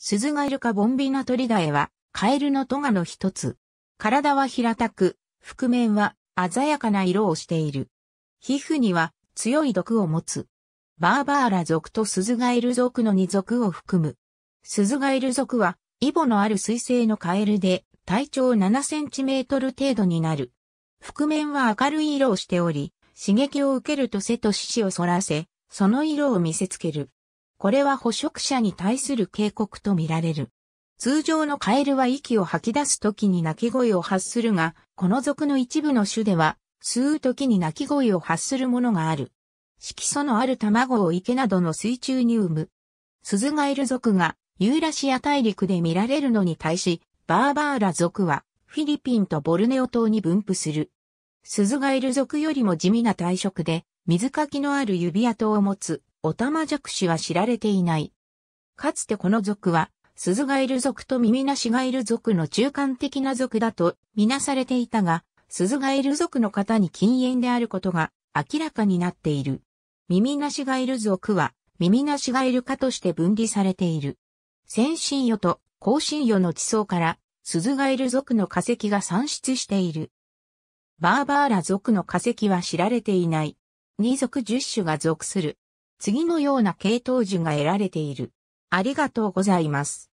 鈴ガイルカボンビナトリガエは、カエルのトガの一つ。体は平たく、覆面は鮮やかな色をしている。皮膚には強い毒を持つ。バーバーラ族とスズガエル族の二族を含む。スズガエル族は、イボのある水性のカエルで、体長7センチメートル程度になる。覆面は明るい色をしており、刺激を受けると背と四肢を反らせ、その色を見せつける。これは捕食者に対する警告とみられる。通常のカエルは息を吐き出す時に鳴き声を発するが、この属の一部の種では、吸う時に鳴き声を発するものがある。色素のある卵を池などの水中に産む。ズガエル属がユーラシア大陸で見られるのに対し、バーバーラ属はフィリピンとボルネオ島に分布する。スズガエル属よりも地味な体色で、水かきのある指跡を持つ。オタマジャクシは知られていない。かつてこの族は、鈴ガエル族と耳なしガエル族の中間的な族だとみなされていたが、鈴ガエル族の方に禁煙であることが明らかになっている。耳なしガエル族は、耳なしガエル科として分離されている。先進与と後進与の地層から、鈴ガエル族の化石が産出している。バーバーラ族の化石は知られていない。二族十種が属する。次のような系統樹が得られている。ありがとうございます。